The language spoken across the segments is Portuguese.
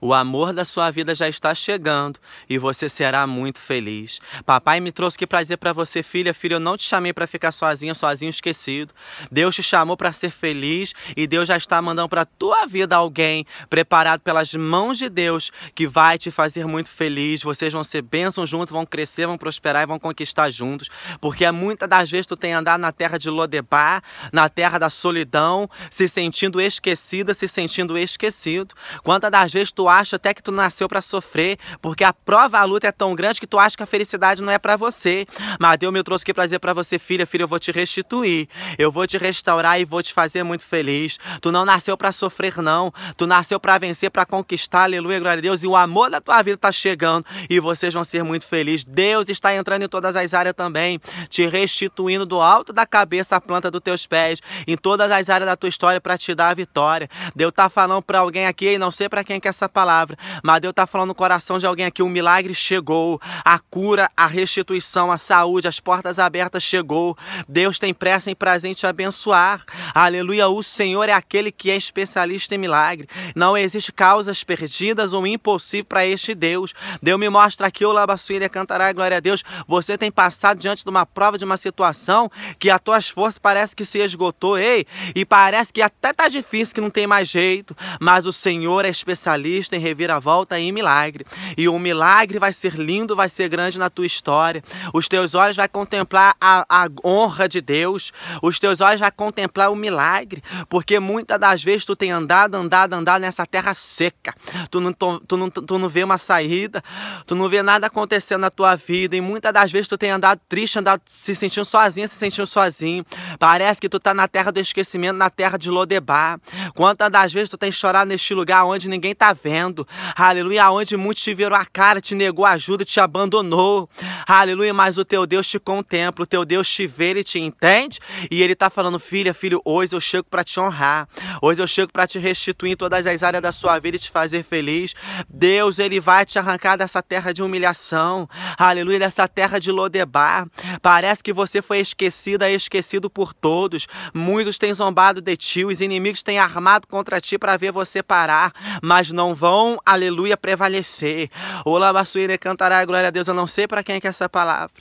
O amor da sua vida já está chegando e você será muito feliz. Papai me trouxe que prazer para você, filha. Filha, eu não te chamei para ficar sozinha, sozinho esquecido. Deus te chamou para ser feliz e Deus já está mandando para tua vida alguém preparado pelas mãos de Deus que vai te fazer muito feliz. Vocês vão ser bênçãos juntos, vão crescer, vão prosperar e vão conquistar juntos, porque muitas das vezes tu tem andado na terra de Lodebar, na terra da solidão, se sentindo esquecida, se sentindo esquecido. Quantas das vezes tu tu acha até que tu nasceu para sofrer, porque a prova, a luta é tão grande que tu acha que a felicidade não é para você. Mas Deus me trouxe aqui pra dizer pra você, filha, filha, eu vou te restituir. Eu vou te restaurar e vou te fazer muito feliz. Tu não nasceu para sofrer, não. Tu nasceu para vencer, para conquistar, aleluia, glória a Deus. E o amor da tua vida tá chegando e vocês vão ser muito felizes. Deus está entrando em todas as áreas também, te restituindo do alto da cabeça à planta dos teus pés, em todas as áreas da tua história para te dar a vitória. Deus tá falando para alguém aqui, e não sei para quem que essa palavra, mas Deus está falando no coração de alguém aqui: o milagre chegou, a cura, a restituição, a saúde, as portas abertas chegou. Deus tem pressa em prazer em te abençoar. Aleluia, o Senhor é aquele que é especialista em milagre. Não existe causas perdidas ou impossível para este Deus. Deus me mostra aqui, o Labaçuíria cantará, glória a Deus. Você tem passado diante de uma prova, de uma situação que a tua força parece que se esgotou, ei, e parece que até tá difícil, que não tem mais jeito, mas o Senhor é especialista existem reviravolta e milagre. E o milagre vai ser lindo, vai ser grande na tua história. Os teus olhos vai contemplar a, a honra de Deus. Os teus olhos vai contemplar o milagre. Porque muitas das vezes tu tem andado, andado, andado nessa terra seca. Tu não, tu, tu não, tu não vê uma saída. Tu não vê nada acontecendo na tua vida. E muitas das vezes tu tem andado triste, andado se sentindo sozinho, se sentindo sozinho. Parece que tu tá na terra do esquecimento, na terra de Lodebar. Quantas das vezes tu tem chorado neste lugar onde ninguém tá vendo correndo. Aleluia, onde muitos te viram a cara, te negou ajuda, te abandonou. Aleluia, mas o teu Deus te contempla, o teu Deus te vê, ele te entende. E ele tá falando, filha, filho, hoje eu chego para te honrar. Hoje eu chego para te restituir em todas as áreas da sua vida e te fazer feliz. Deus, ele vai te arrancar dessa terra de humilhação. Aleluia, dessa terra de Lodebar. Parece que você foi esquecida, esquecido por todos. Muitos têm zombado de ti, os inimigos têm armado contra ti para ver você parar, mas não vão vão, aleluia, prevalecer. Olabaçuíne cantará glória a Deus. Eu não sei para quem é, que é essa palavra,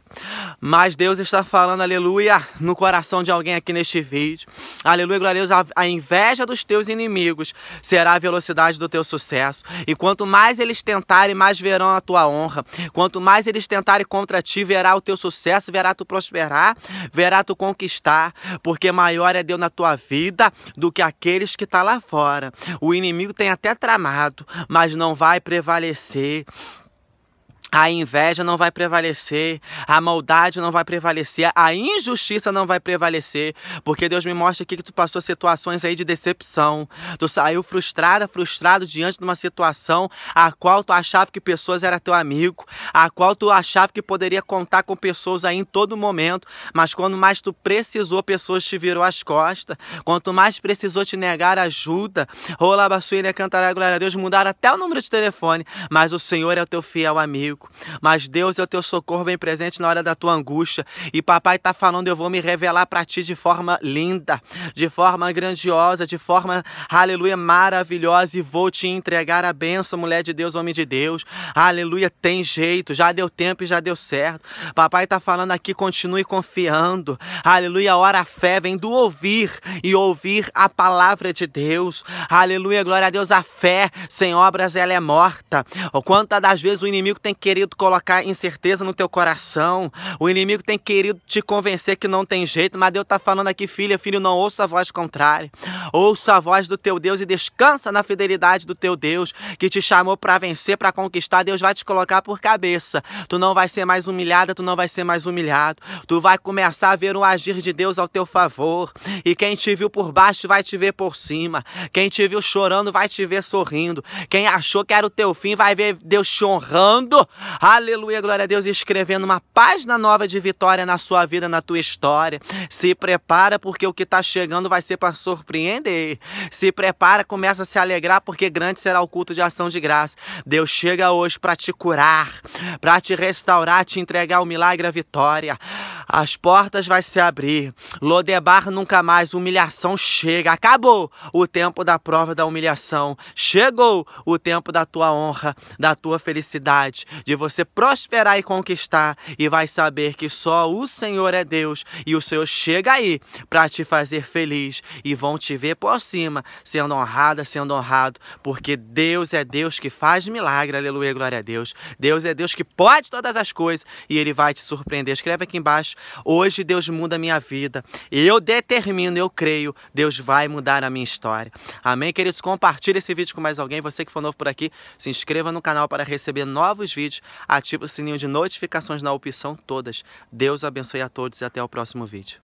mas Deus está falando, aleluia, no coração de alguém aqui neste vídeo. Aleluia, glória a Deus. A, a inveja dos teus inimigos será a velocidade do teu sucesso. E quanto mais eles tentarem, mais verão a tua honra. Quanto mais eles tentarem contra ti, verá o teu sucesso, verá tu prosperar, verá tu conquistar, porque maior é Deus na tua vida do que aqueles que está lá fora. O inimigo tem até tramado, mas não vai prevalecer a inveja não vai prevalecer, a maldade não vai prevalecer, a injustiça não vai prevalecer, porque Deus me mostra aqui que tu passou situações aí de decepção, tu saiu frustrada, frustrado diante de uma situação a qual tu achava que pessoas era teu amigo, a qual tu achava que poderia contar com pessoas aí em todo momento, mas quando mais tu precisou, pessoas te virou as costas, quanto mais precisou te negar ajuda, rola a cantará glória a Deus, mudar até o número de telefone, mas o Senhor é o teu fiel amigo fraco. Mas Deus é o teu socorro bem presente na hora da tua angústia. E papai está falando, eu vou me revelar para ti de forma linda, de forma grandiosa, de forma, aleluia, maravilhosa. E vou te entregar a bênção, mulher de Deus, homem de Deus. Aleluia, tem jeito, já deu tempo e já deu certo. Papai está falando aqui, continue confiando. Aleluia, ora a fé vem do ouvir e ouvir a palavra de Deus. Aleluia, glória a Deus, a fé sem obras ela é morta. Quantas das vezes o inimigo tem que querido colocar incerteza no teu coração. O inimigo tem querido te convencer que não tem jeito. Mas Deus está falando aqui, filha, filho, não ouça a voz contrária. Ouça a voz do teu Deus e descansa na fidelidade do teu Deus, que te chamou para vencer, para conquistar. Deus vai te colocar por cabeça. Tu não vai ser mais humilhada, tu não vai ser mais humilhado. Tu vai começar a ver o agir de Deus ao teu favor. E quem te viu por baixo vai te ver por cima. Quem te viu chorando vai te ver sorrindo. Quem achou que era o teu fim vai ver Deus te honrando Aleluia, glória a Deus, escrevendo uma página nova de vitória na sua vida, na tua história. Se prepara porque o que está chegando vai ser para surpreender. Se prepara, começa a se alegrar porque grande será o culto de ação de graça. Deus chega hoje para te curar, para te restaurar, te entregar o milagre, a vitória. As portas vai se abrir. Lodebar nunca mais, humilhação chega. Acabou o tempo da prova da humilhação. Chegou o tempo da tua honra, da tua felicidade de você prosperar e conquistar, e vai saber que só o Senhor é Deus e o Senhor chega aí para te fazer feliz e vão te ver por cima, sendo honrada, sendo honrado, porque Deus é Deus que faz milagre, aleluia, glória a Deus. Deus é Deus que pode todas as coisas e ele vai te surpreender. Escreve aqui embaixo: "Hoje Deus muda a minha vida. Eu determino, eu creio, Deus vai mudar a minha história." Amém, queridos. Compartilhe esse vídeo com mais alguém. Você que for novo por aqui, se inscreva no canal para receber novos vídeos ative o sininho de notificações na opção todas. Deus abençoe a todos e até o próximo vídeo.